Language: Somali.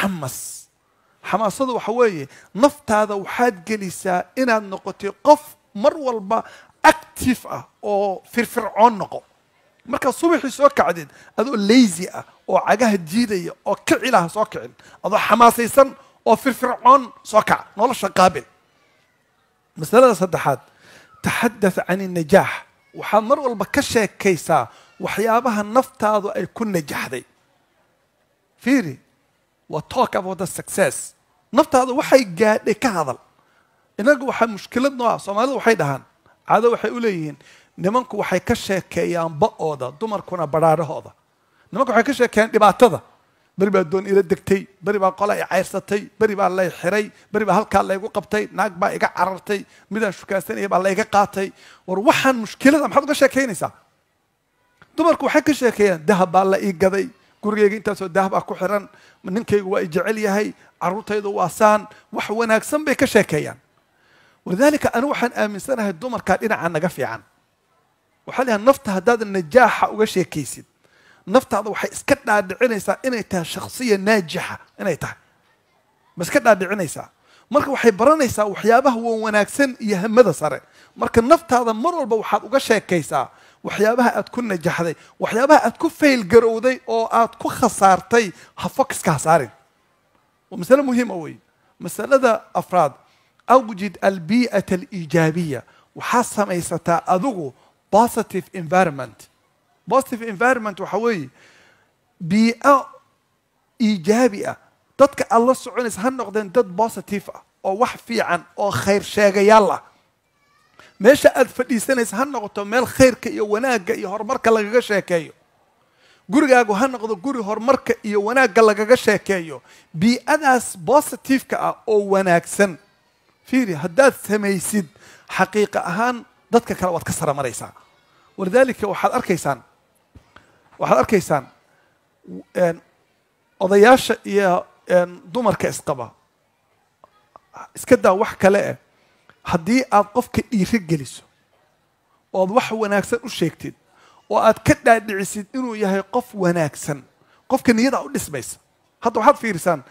xamas xamaasadu waxa weeye naftaada waxaad gelisaa inaad noqotay qof mar walba active ah oo firfircoon noqo markaad subaxii soo kacdid adoo lazy ah oo cagaha jiidaya oo kicilaha soo kicin adoo xamaasaysan oo firfircoon soo kac nolosha qaabil masalada saddexaad taxadath can innajaax waxaad mar walba ka sheekaysaa waxyaabaha naftaadu ay ku najaxday fiiri waa talk about the success naftaada waxay gaadhay ka hadal inagu waxaa mushkilad noo ah soomaalida waxay dhahaan caado waxay u leeyihiin nimanku waxay ka sheekeeyaan ba-ooda dumarkuna badhaadhahooda nimanku waxay ka sheekeeyaan dhibaatada beri baa doon ila degtay beri baa qola i cayrsatay beri baa lay xiray beri baa halkaa laygu qabtay naag baa iga carartay midaan shukaansanaya baa layga qaatay war waxaan mushkilada maxaad uga sheekaynaysaa dumarku waxay ka sheekeeyaan dahab baa la ii gaday gurigayga intaasoo dahabah ku xiran ninkaygu waa ijecel yahay caruurtaydu waa saan wax wanaagsan bay ka sheekeeyaan walidaalika anigu waxaan aaminsanahay dumarkaa dhinaca naga fiican waxaa layahay nafta haddaad najaaxa uga sheekaysid naftaada waxay iska dhaadhicinaysaa inay tahay shaksiya naajixa inay tahay ma iska dhaadhicinaysaa marka waxay baranaysaa waxyaabaha wan wanaagsan iyo hamada sare marka naftaada mar walba waxaad uga sheekaysaa waxyaabaha aad ku najaxday waxyaabaha aad ku faylgarowday oo aad ku khasaartay ha focuska hasaarin waa masale muhiima wey masalada afraad awjid albii'ata aliijaabiya waxaa samaysataa adugu positive environment positive environment waxa weeye bii'o iijaabi ah dadka aad la soconaysa ha noqdeen dad positive ah oo wax fiican oo khayr sheegayaal ah meesha aada fadhiisanaysa ha noqoto meel khayrka iyo wanaagga iyo horumarka lagaga sheekeeyo gurigaagu ha noqdo guri horumarka iyo wanaagga lagaga sheekeeyo bii-adaas bositiveka ah oo wanaagsan fiiri haddaad samaysid xaqiiqa ahaan dadka kale waad ka saramaraysaa walidaalika waxaad arkaysaan waxaad arkaysaan odayaasha iyo dumarka isqaba iska daa wax kale eh haddii aad qofka dhiiro geliso oad wax wanaagsan u sheegtid oo aad ka dhaadhicisid inuu yahay qof wanaagsan qofka niyadaa u dhismaysa hadda waxaad fiirisaan